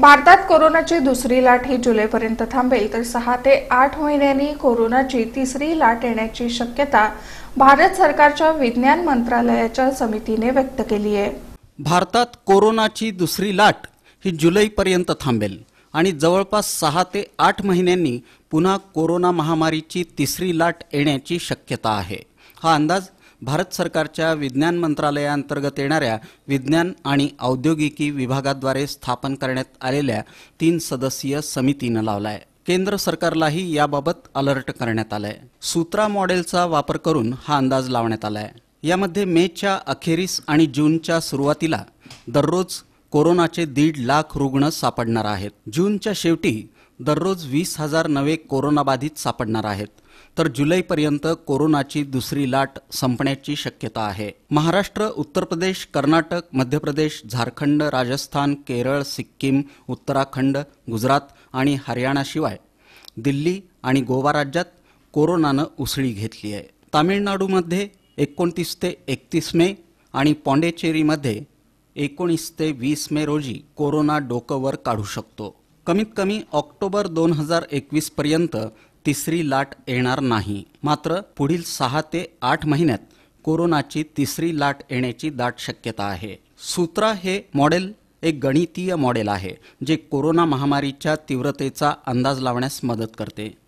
भारतात कोरोनाची दुसरी लाट ही जुलैपर्यंत थांबेल तर सहा ते आठ महिन्यांनी कोरोनाची तिसरी लाट येण्याची शक्यता भारत सरकारच्या विज्ञान मंत्रालयाच्या समितीने व्यक्त केली आहे भारतात कोरोनाची दुसरी लाट ही जुलैपर्यंत थांबेल आणि जवळपास सहा ते आठ महिन्यांनी पुन्हा कोरोना महामारीची तिसरी लाट येण्याची शक्यता आहे हा अंदाज भारत सरकारच्या विज्ञान मंत्रालयाअंतर्गत येणाऱ्या विज्ञान आणि औद्योगिकी विभागाद्वारे स्थापन करण्यात आलेल्या तीन सदस्यीय समितीनं लावला केंद्र सरकारलाही याबाबत अलर्ट करण्यात आलाय आहे सूत्रा मॉडेलचा वापर करून हा अंदाज लावण्यात आलाय यामध्ये मेच्या अखेरीस आणि जूनच्या सुरुवातीला दररोज कोरोनाचे दीड लाख रुग्ण सापडणार आहेत जूनच्या शेवटी दररोज वीस हजार नवे कोरोनाबाधित सापडणार आहेत तर जुलैपर्यंत कोरोनाची दुसरी लाट संपण्याची शक्यता आहे महाराष्ट्र उत्तर प्रदेश कर्नाटक मध्य प्रदेश झारखंड राजस्थान केरळ सिक्कीम उत्तराखंड गुजरात आणि हरियाणाशिवाय दिल्ली आणि गोवा राज्यात कोरोनानं उसळी घेतली आहे तामिळनाडूमध्ये एकोणतीस ते एकतीस मे आणि पॉंडेचेरीमध्ये एकोणीस ते वीस मे रोजी कोरोना वर काढू शकतो कमीत कमी ऑक्टोबर दोन हजार पर्यंत तिसरी लाट येणार नाही मात्र पुढील सहा ते आठ महिन्यात कोरोनाची तिसरी लाट येण्याची दाट शक्यता आहे सूत्रा हे मॉडेल एक गणितीय मॉडेल आहे जे कोरोना महामारीच्या तीव्रतेचा अंदाज लावण्यास मदत करते